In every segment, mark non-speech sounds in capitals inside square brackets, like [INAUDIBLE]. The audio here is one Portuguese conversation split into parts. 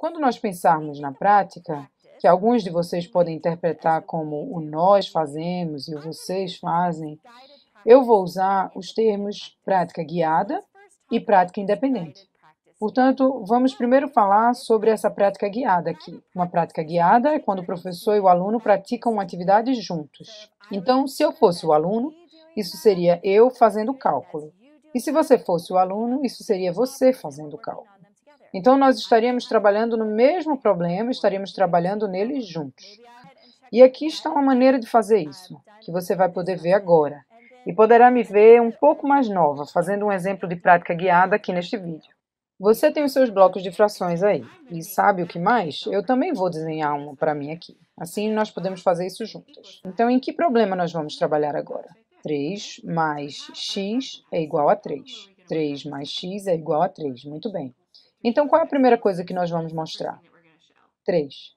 Quando nós pensarmos na prática, que alguns de vocês podem interpretar como o nós fazemos e o vocês fazem, eu vou usar os termos prática guiada e prática independente. Portanto, vamos primeiro falar sobre essa prática guiada aqui. Uma prática guiada é quando o professor e o aluno praticam uma atividade juntos. Então, se eu fosse o aluno, isso seria eu fazendo o cálculo. E se você fosse o aluno, isso seria você fazendo o cálculo. Então, nós estaríamos trabalhando no mesmo problema, estaríamos trabalhando nele juntos. E aqui está uma maneira de fazer isso, que você vai poder ver agora. E poderá me ver um pouco mais nova, fazendo um exemplo de prática guiada aqui neste vídeo. Você tem os seus blocos de frações aí. E sabe o que mais? Eu também vou desenhar um para mim aqui. Assim nós podemos fazer isso juntas. Então, em que problema nós vamos trabalhar agora? 3 mais x é igual a 3. 3 mais x é igual a 3. Muito bem. Então, qual é a primeira coisa que nós vamos mostrar? Três.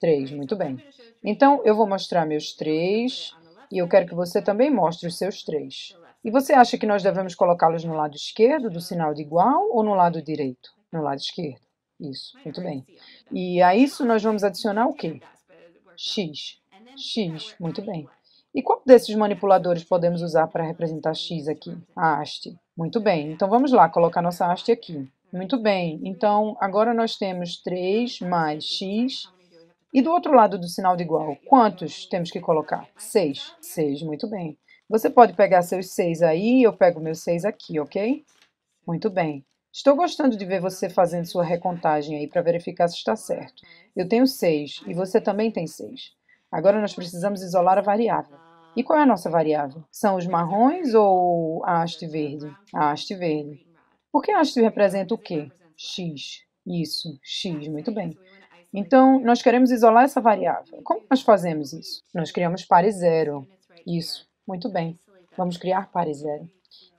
Três, muito bem. Então, eu vou mostrar meus três e eu quero que você também mostre os seus três. E você acha que nós devemos colocá-los no lado esquerdo do sinal de igual ou no lado direito? No lado esquerdo. Isso, muito bem. E a isso nós vamos adicionar o quê? X. X, muito bem. E qual desses manipuladores podemos usar para representar X aqui? A haste. Muito bem, então vamos lá colocar nossa haste aqui. Muito bem, então agora nós temos 3 mais x. E do outro lado do sinal de igual, quantos temos que colocar? 6. 6, muito bem. Você pode pegar seus 6 aí, eu pego meus 6 aqui, ok? Muito bem. Estou gostando de ver você fazendo sua recontagem aí para verificar se está certo. Eu tenho 6 e você também tem 6. Agora nós precisamos isolar a variável. E qual é a nossa variável? São os marrons ou a haste verde? A haste verde. Porque que representa o quê? X. Isso, X, muito bem. Então, nós queremos isolar essa variável. Como nós fazemos isso? Nós criamos pares zero. Isso, muito bem. Vamos criar pares zero.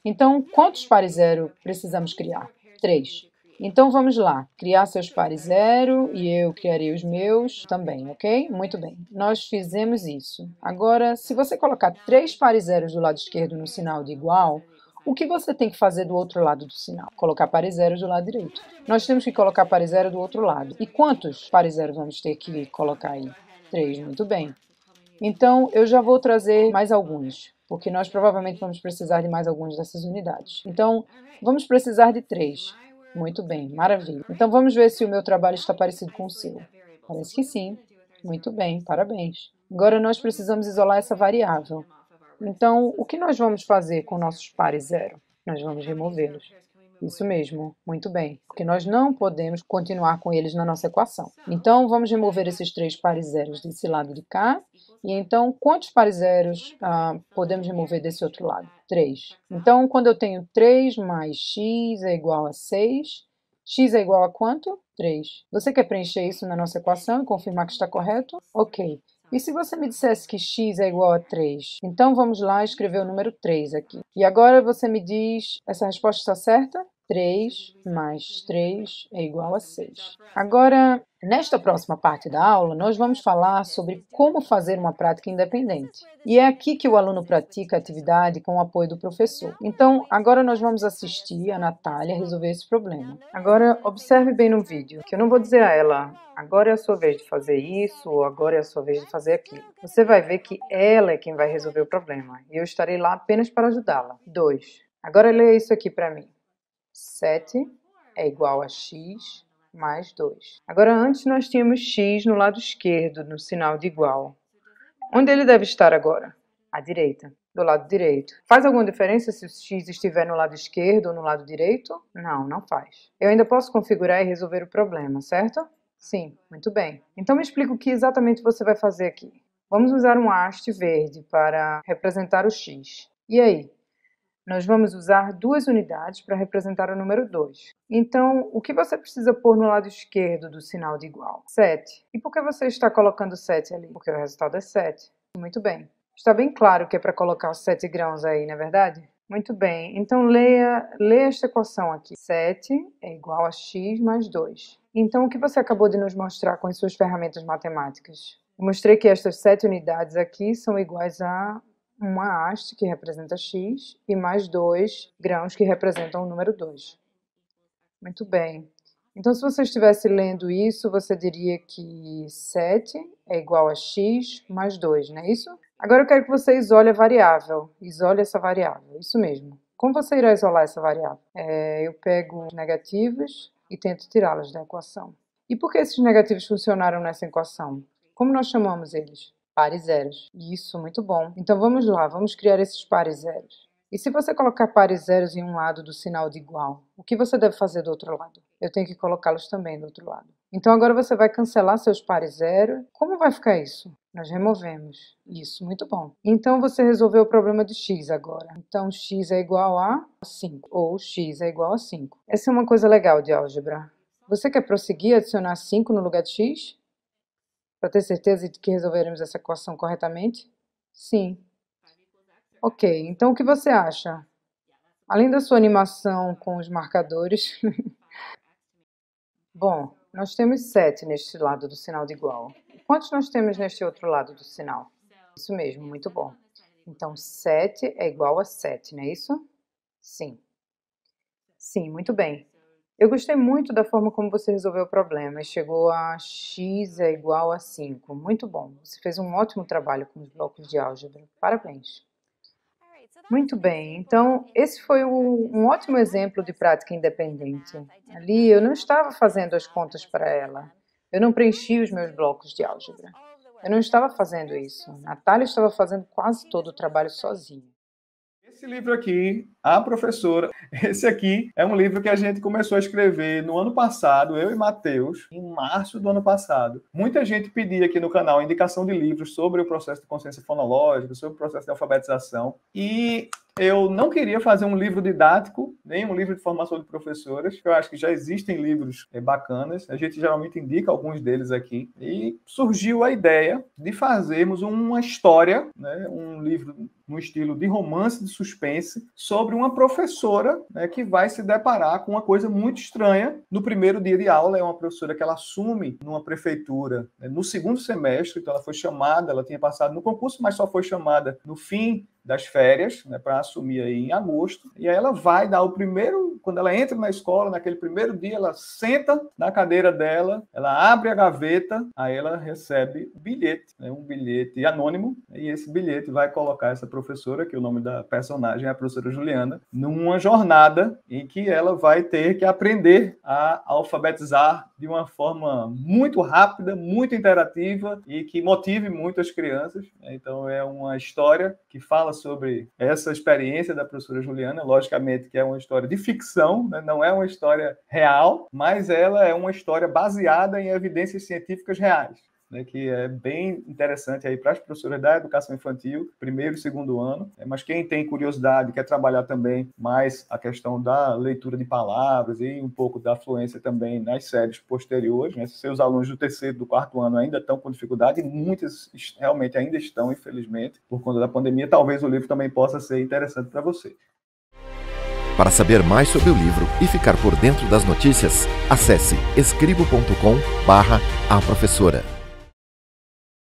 Então, quantos pares zero precisamos criar? Três. Então, vamos lá. Criar seus pares zero e eu criarei os meus também, ok? Muito bem. Nós fizemos isso. Agora, se você colocar três pares zeros do lado esquerdo no sinal de igual, o que você tem que fazer do outro lado do sinal? Colocar pares zero do lado direito. Nós temos que colocar pares zero do outro lado. E quantos pares zero vamos ter que colocar aí? Três, muito bem. Então, eu já vou trazer mais alguns, porque nós provavelmente vamos precisar de mais algumas dessas unidades. Então, vamos precisar de três. Muito bem, maravilha. Então, vamos ver se o meu trabalho está parecido com o seu. Parece que sim. Muito bem, parabéns. Agora, nós precisamos isolar essa variável. Então, o que nós vamos fazer com nossos pares zero? Nós vamos removê-los. Isso mesmo, muito bem, porque nós não podemos continuar com eles na nossa equação. Então, vamos remover esses três pares zeros desse lado de cá. E então, quantos pares zeros ah, podemos remover desse outro lado? 3. Então, quando eu tenho 3 mais x é igual a 6, x é igual a quanto? 3. Você quer preencher isso na nossa equação e confirmar que está correto? Ok. E se você me dissesse que x é igual a 3? Então vamos lá escrever o número 3 aqui. E agora você me diz, essa resposta está certa? 3 mais 3 é igual a 6. Agora, nesta próxima parte da aula, nós vamos falar sobre como fazer uma prática independente. E é aqui que o aluno pratica a atividade com o apoio do professor. Então, agora nós vamos assistir a Natália resolver esse problema. Agora, observe bem no vídeo, que eu não vou dizer a ela, agora é a sua vez de fazer isso, ou agora é a sua vez de fazer aquilo. Você vai ver que ela é quem vai resolver o problema, e eu estarei lá apenas para ajudá-la. 2. Agora leia isso aqui para mim. 7 é igual a x mais 2. Agora, antes nós tínhamos x no lado esquerdo, no sinal de igual. Onde ele deve estar agora? À direita, do lado direito. Faz alguma diferença se o x estiver no lado esquerdo ou no lado direito? Não, não faz. Eu ainda posso configurar e resolver o problema, certo? Sim, muito bem. Então me explica o que exatamente você vai fazer aqui. Vamos usar um haste verde para representar o x. E aí, nós vamos usar duas unidades para representar o número 2. Então, o que você precisa pôr no lado esquerdo do sinal de igual? 7. E por que você está colocando 7 ali? Porque o resultado é 7. Muito bem. Está bem claro que é para colocar os 7 grãos aí, não é verdade? Muito bem. Então, leia, leia esta equação aqui. 7 é igual a x mais 2. Então, o que você acabou de nos mostrar com as suas ferramentas matemáticas? Eu mostrei que estas sete unidades aqui são iguais a uma haste que representa x e mais dois grãos que representam o número 2. Muito bem. Então, se você estivesse lendo isso, você diria que 7 é igual a x mais 2, não é isso? Agora eu quero que você isole a variável. Isole essa variável, isso mesmo. Como você irá isolar essa variável? É, eu pego os negativos e tento tirá-las da equação. E por que esses negativos funcionaram nessa equação? Como nós chamamos eles? pares zeros. Isso, muito bom. Então vamos lá, vamos criar esses pares zeros. E se você colocar pares zeros em um lado do sinal de igual, o que você deve fazer do outro lado? Eu tenho que colocá-los também do outro lado. Então agora você vai cancelar seus pares zero. Como vai ficar isso? Nós removemos. Isso, muito bom. Então você resolveu o problema de x agora. Então x é igual a 5, ou x é igual a 5. Essa é uma coisa legal de álgebra. Você quer prosseguir e adicionar 5 no lugar de x? Para ter certeza de que resolveremos essa equação corretamente? Sim. Ok, então o que você acha? Além da sua animação com os marcadores... [LAUGHS] Bom, nós temos 7 neste lado do sinal de igual. Quantos nós temos neste outro lado do sinal? Isso mesmo, muito bom. Então, 7 é igual a 7, não é isso? Sim. Sim, muito bem. Eu gostei muito da forma como você resolveu o problema e chegou a x é igual a 5. Muito bom. Você fez um ótimo trabalho com os blocos de álgebra. Parabéns. Muito bem, então esse foi um ótimo exemplo de prática independente. Ali eu não estava fazendo as contas para ela. Eu não preenchi os meus blocos de álgebra. Eu não estava fazendo isso. Natália estava fazendo quase todo o trabalho sozinha. Esse livro aqui, A Professora, esse aqui é um livro que a gente começou a escrever no ano passado, eu e Matheus, em março do ano passado. Muita gente pedia aqui no canal indicação de livros sobre o processo de consciência fonológica, sobre o processo de alfabetização. E eu não queria fazer um livro didático, nem um livro de formação de professoras, eu acho que já existem livros é, bacanas, a gente geralmente indica alguns deles aqui, e surgiu a ideia de fazermos uma história, né, um livro no estilo de romance de suspense, sobre uma professora né, que vai se deparar com uma coisa muito estranha no primeiro dia de aula. É uma professora que ela assume numa prefeitura né, no segundo semestre, então ela foi chamada, ela tinha passado no concurso, mas só foi chamada no fim das férias, né, para assumir aí em agosto, e aí ela vai dar o primeiro, quando ela entra na escola, naquele primeiro dia, ela senta na cadeira dela, ela abre a gaveta, aí ela recebe bilhete, né, um bilhete anônimo, e esse bilhete vai colocar essa professora, que o nome da personagem é a professora Juliana, numa jornada em que ela vai ter que aprender a alfabetizar de uma forma muito rápida, muito interativa e que motive muito as crianças. Né. Então é uma história que fala fala sobre essa experiência da professora Juliana, logicamente que é uma história de ficção, né? não é uma história real, mas ela é uma história baseada em evidências científicas reais né, que é bem interessante aí para as professoras da educação infantil, primeiro e segundo ano. Né, mas quem tem curiosidade, quer trabalhar também mais a questão da leitura de palavras e um pouco da fluência também nas séries posteriores, né, se seus alunos do terceiro, do quarto ano ainda estão com dificuldade, e muitas realmente ainda estão, infelizmente, por conta da pandemia, talvez o livro também possa ser interessante para você. Para saber mais sobre o livro e ficar por dentro das notícias, acesse escribo.com barra a professora.